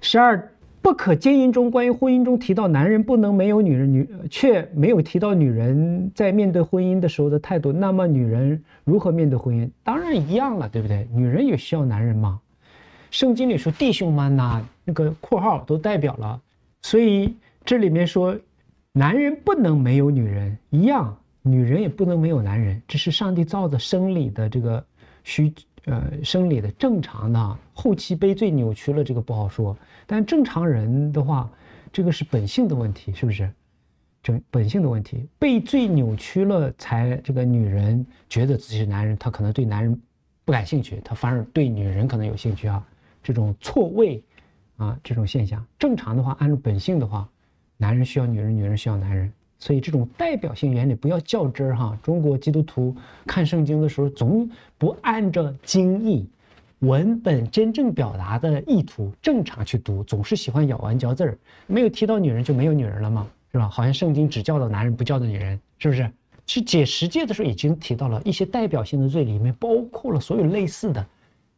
十二不可经营中，关于婚姻中提到男人不能没有女人，女却没有提到女人在面对婚姻的时候的态度。那么女人如何面对婚姻？当然一样了，对不对？女人也需要男人吗？圣经里说，弟兄们呐，那个括号都代表了。所以这里面说，男人不能没有女人，一样，女人也不能没有男人。这是上帝造的生理的这个需。呃，生理的正常的后期被最扭曲了，这个不好说。但正常人的话，这个是本性的问题，是不是？这本性的问题被最扭曲了，才这个女人觉得自己是男人，她可能对男人不感兴趣，她反而对女人可能有兴趣啊。这种错位啊，这种现象，正常的话，按照本性的话，男人需要女人，女人需要男人。所以这种代表性原理不要较真儿哈。中国基督徒看圣经的时候，总不按照经义、文本真正表达的意图正常去读，总是喜欢咬文嚼字儿。没有提到女人就没有女人了吗？是吧？好像圣经只教导男人，不教导女人，是不是？去解十诫的时候已经提到了一些代表性的罪，里面包括了所有类似的，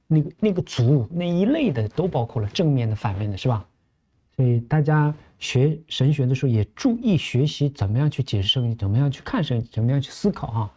那个那个族那一类的都包括了，正面的、反面的，是吧？所以大家。学神学的时候，也注意学习怎么样去解释圣经，怎么样去看圣经，怎么样去思考啊。